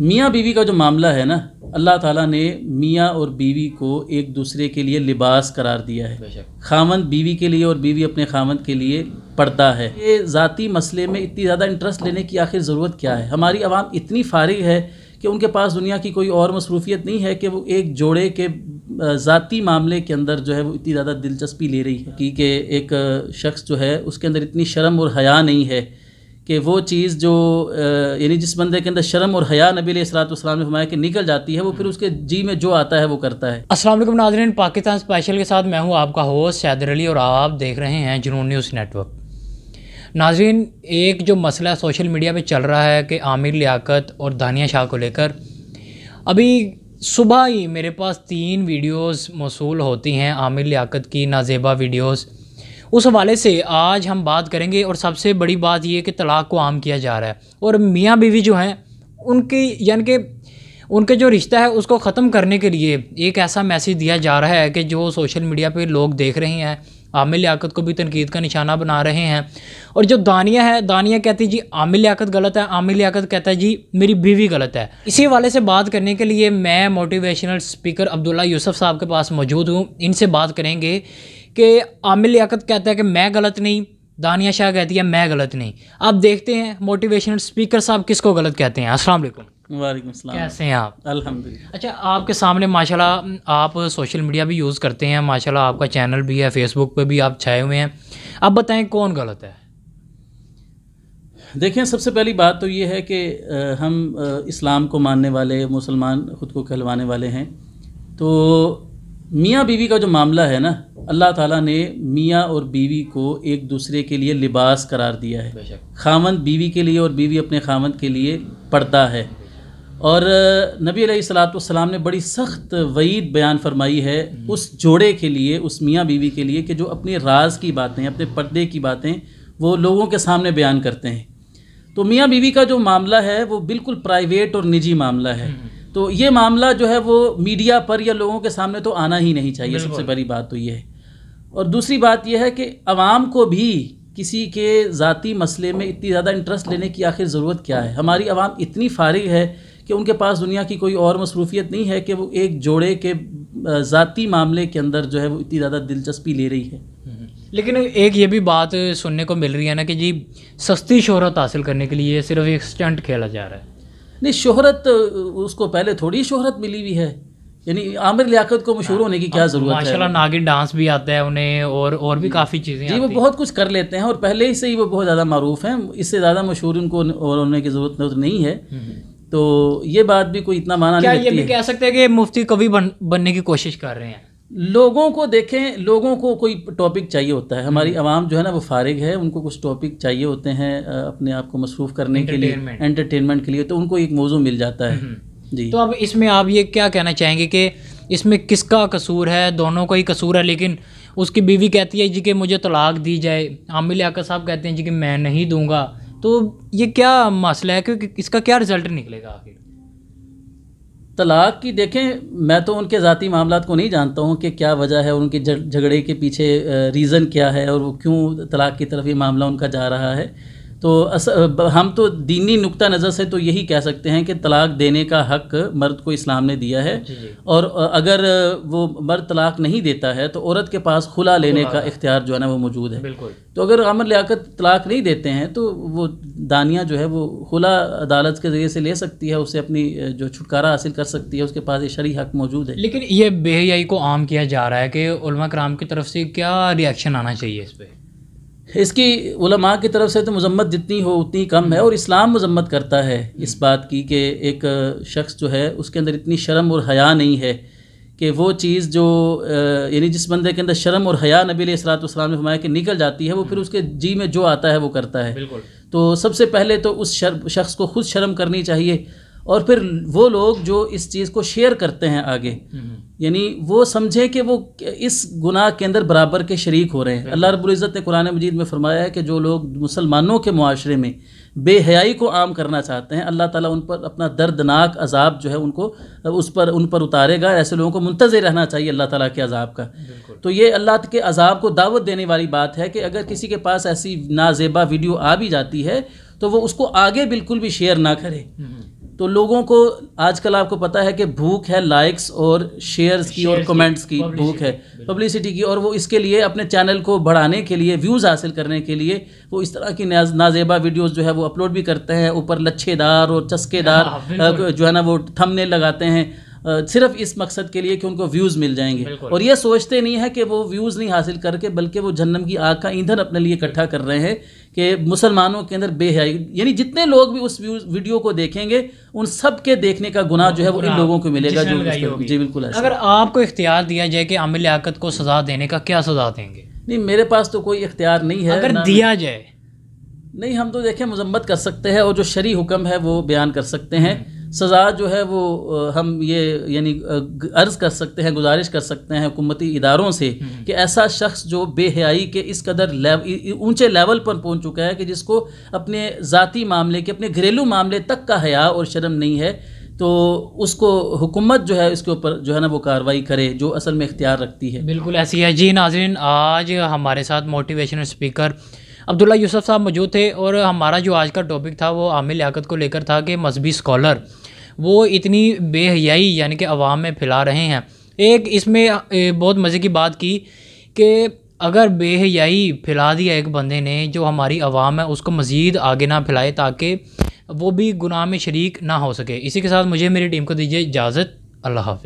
मियाँ बीवी का जो मामला है ना अल्लाह ताला ने मियाँ और बीवी को एक दूसरे के लिए लिबास करार दिया है खामन बीवी के लिए और बीवी अपने खामंद के लिए पड़ता है ये ज़ाती मसले में इतनी ज़्यादा इंटरेस्ट लेने की आखिर ज़रूरत क्या है हमारी आवाम इतनी फारिग है कि उनके पास दुनिया की कोई और मसरूफियत नहीं है कि वो एक जोड़े के ज़ाती मामले के अंदर जो है वो इतनी ज़्यादा दिलचस्पी ले रही है कि एक शख्स जो है उसके अंदर इतनी शर्म और हया नहीं है कि वो चीज़ जो यानी जिस बंदे के अंदर शर्म और हया नबी असलातम ने फरमाया कि निकल जाती है वो फिर उसके जी में जो आता है वो करता है असल नाजरन पाकिस्तान स्पेशल के साथ मैं हूँ आपका होस्ट सैदर अली और आप देख रहे हैं जुनून न्यूज़ नेटवर्क नाजरन एक जो मसला सोशल मीडिया पर चल रहा है कि आमिर लियाकत और दानिया शाह को लेकर अभी सुबह ही मेरे पास तीन वीडियोज़ मौसू होती हैं आमिर लियाकत की नाजेबा वीडियोज़ उस हवाले से आज हम बात करेंगे और सबसे बड़ी बात यह कि तलाक़ को आम किया जा रहा है और मियाँ बीवी जो हैं उनकी यानी कि उनके जो रिश्ता है उसको ख़त्म करने के लिए एक ऐसा मैसेज दिया जा रहा है कि जो सोशल मीडिया पर लोग देख रहे हैं आमिर लियाकत को भी तनकीद का निशाना बना रहे हैं और जो दानिया है दानिया कहती है जी आमिर लियाकत गलत है आमिर लियाकत कहता है जी मेरी बीवी गलत है इसी वाले से बात करने के लिए मैं मोटिवेशनल स्पीकर अब्दुल्ला यूसुफ साहब के पास मौजूद हूँ इनसे बात करेंगे कि आमिल लियाकत कहता है कि मैं गलत नहीं दानिया शाह कहती है मैं गलत नहीं अब देखते हैं मोटिवेशनल स्पीकर साहब किसको गलत कहते हैं अस्सलाम वालेकुम कैसे हैं आप अल्हम्दुलिल्लाह अच्छा आपके सामने माशाल्लाह आप सोशल मीडिया भी यूज़ करते हैं माशाल्लाह आपका चैनल भी है फेसबुक पे भी आप छाए हुए हैं अब बताएं कौन गलत है देखें सबसे पहली बात तो ये है कि हम इस्लाम को मानने वाले मुसलमान ख़ुद को कहलवाने वाले हैं तो मियाँ बीवी का जो मामला है ना अल्लाह ताला ने मियाँ और बीवी को एक दूसरे के लिए लिबास करार दिया है खामंद बीवी के लिए और बीवी अपने खामंद के लिए पढ़ता है और नबी सलाम ने बड़ी सख्त वईद बयान फरमाई है हम्म। उस जोड़े के लिए उस मियाँ बीवी के लिए कि जो अपने राज की बातें अपने पर्दे की बातें वो लोगों के सामने बयान करते हैं तो मियाँ बीवी का जो मामला है वो बिल्कुल प्राइवेट और निजी मामला है हम्म। तो ये मामला जो है वो मीडिया पर या लोगों के सामने तो आना ही नहीं चाहिए सबसे बड़ी बात तो ये है और दूसरी बात यह है कि आवाम को भी किसी के ज़ाती मसले में इतनी ज़्यादा इंटरेस्ट लेने की आखिर ज़रूरत क्या है हमारी आवाम इतनी फारिग है कि उनके पास दुनिया की कोई और मसरूफियत नहीं है कि वो एक जोड़े के ज़ाती मामले के अंदर जो है वो इतनी ज़्यादा दिलचस्पी ले रही है लेकिन एक ये भी बात सुनने को मिल रही है ना कि जी सस्ती शहरत हासिल करने के लिए सिर्फ एक स्टंट खेला जा रहा है नहीं शहरत उसको पहले थोड़ी शहरत मिली हुई है यानी आमिर लियाकत को मशहूर हाँ। होने की क्या ज़रूरत है माशाल्लाह नागिन डांस भी आता है उन्हें और और भी काफ़ी चीज़ें जी वो बहुत कुछ कर लेते हैं और पहले ही से ही वो बहुत ज़्यादा मरूफ हैं इससे ज़्यादा मशहूर उनको और होने की ज़रूरत नहीं है हम्म। तो ये बात भी कोई इतना माना क्या नहीं ये भी कह सकते हैं कि मुफ्ती कवि बन, बनने की कोशिश कर रहे हैं लोगों को देखें लोगों को कोई टॉपिक चाहिए होता है हम्म। हमारी आवाम जो है ना वो फारिग है उनको कुछ टॉपिक चाहिए होते हैं अपने आप को मसरूफ़ करने के लिए एंटरटेनमेंट के लिए तो उनको एक मौजू मिल जाता है हम्म। जी तो अब इसमें आप ये क्या कहना चाहेंगे कि इसमें किसका कसूर है दोनों का ही कसूर है लेकिन उसकी बीवी कहती है जी कि मुझे तलाक दी जाए आमिल आका साहब कहते हैं जी कि मैं नहीं दूंगा तो ये क्या मसला है क्योंकि इसका क्या रिजल्ट निकलेगा आखिर तलाक की देखें मैं तो उनके ज़ाती मामला को नहीं जानता हूँ कि क्या वजह है उनके झगड़े के पीछे रीज़न क्या है और वो क्यों तलाक की तरफ ये मामला उनका जा रहा है तो अस, हम तो दीनी नुक्ता नज़र से तो यही कह सकते हैं कि तलाक देने का हक मर्द को इस्लाम ने दिया है और अगर वो मर्द तलाक नहीं देता है तो औरत के पास खुला लेने का इख्तियार जो है ना वो मौजूद है तो अगर अमर लियाकत तलाक नहीं देते हैं तो वो दानिया जो है वो खुला अदालत के ज़रिए से ले सकती है उसे अपनी जो छुटकारा हासिल कर सकती है उसके पास ये शरी हक मौजूद है लेकिन ये बेहयाई को आम किया जा रहा है कि कराम की तरफ से क्या रिएक्शन आना चाहिए इस पर इसकी उलमा की तरफ से तो मजम्मत जितनी हो उतनी कम है हम्म। और इस्लाम मजम्मत करता है हम्म। इस बात की कि एक शख्स जो है उसके अंदर इतनी शर्म और हया नहीं है कि वो चीज़ जो यानी जिस बंदे के अंदर शर्म और हया नबी सलातम ने हमाया कि निकल जाती है वो फिर हम्म। उसके जी में जो आता है वो करता है तो सबसे पहले तो उस शख्स को खुद शर्म करनी चाहिए और फिर वो लोग जो इस चीज़ को शेयर करते हैं आगे हम्म। यानी वो समझे कि वो इस गुनाह के अंदर बराबर के शरीक हो रहे हैं अल्लाह रबुल्ज़त ने कुरान मजीद में फरमाया है कि जो लोग मुसलमानों के माशरे में बेहयाई को आम करना चाहते हैं अल्लाह ताला उन पर अपना दर्दनाक अजाब जो है उनको उस पर उन पर उतारेगा ऐसे लोगों को मुंतज़र रहना चाहिए अल्लाह ताला के अजाब का तो ये अल्लाह के अजाब को दावत देने वाली बात है कि अगर किसी के पास ऐसी नाजेबा वीडियो आ भी जाती है तो वो उसको आगे बिल्कुल भी शेयर ना करे हम्म। तो लोगों को आजकल आपको पता है कि भूख है लाइक्स और शेयर्स की और कमेंट्स की, भूख है पब्लिसिटी की और वो इसके लिए अपने चैनल को बढ़ाने के लिए व्यूज़ हासिल करने के लिए वो इस तरह की नाजेबा वीडियोस जो है वो अपलोड भी करते हैं ऊपर लच्छेदार और चस्केदार हाँ, जो है ना वो थमने लगाते हैं सिर्फ इस मकसद के लिए कि उनको व्यूज़ मिल जाएंगे और ये सोचते नहीं है कि वो व्यूज़ नहीं हासिल करके बल्कि वो जन्म की आग का ईंधन अपने लिए इकट्ठा कर रहे हैं कि मुसलमानों के अंदर बेहयाई यानी जितने लोग भी उस वीडियो को देखेंगे उन सब के देखने का गुनाह जो है वो इन लोगों को मिलेगा जो जी बिल्कुल अगर आपको इख्तियार दिया जाए कि अमिल याकत को सजा देने का क्या सजा देंगे नहीं मेरे पास तो कोई इख्तियार नहीं है अगर दिया जाए नहीं हम तो देखें मजम्मत कर सकते हैं और जो शरी हुक्म है वो बयान कर सकते हैं हम्म। सज़ा जो है वो हम ये यानी अर्ज़ कर सकते हैं गुजारिश कर सकते हैं हुकूमती इदारों से हम्म, हम्म। कि ऐसा शख्स जो बेहयाई के इस कदर ऊंचे लेव, लेवल पर पहुंच चुका है कि जिसको अपने ज़ाती मामले के अपने घरेलू मामले तक का हया और शर्म नहीं है तो उसको हुकूमत जो है इसके ऊपर जो है ना वो कार्रवाई करे जो असल में इख्तियार रखती है बिल्कुल ऐसी है जी नाजरीन आज हमारे साथ मोटिवेशनल स्पीकर अब्दुल्ला यूसुफ साहब मौजूद थे और हमारा जो आज का टॉपिक था वो आमिर लियाकत को लेकर था कि मजहबी स्कॉलर वो इतनी बेहयाई यानी कि अवाम में फैला रहे हैं एक इसमें बहुत मज़े की बात की कि अगर बेहयाई फैला दिया एक बंदे ने जो हमारी आवाम है उसको मज़ीद आगे ना फैलाए ताकि वो भी गुनाह में शरीक ना हो सके इसी के साथ मुझे मेरी टीम को दीजिए इजाज़त अल्लाह हाफि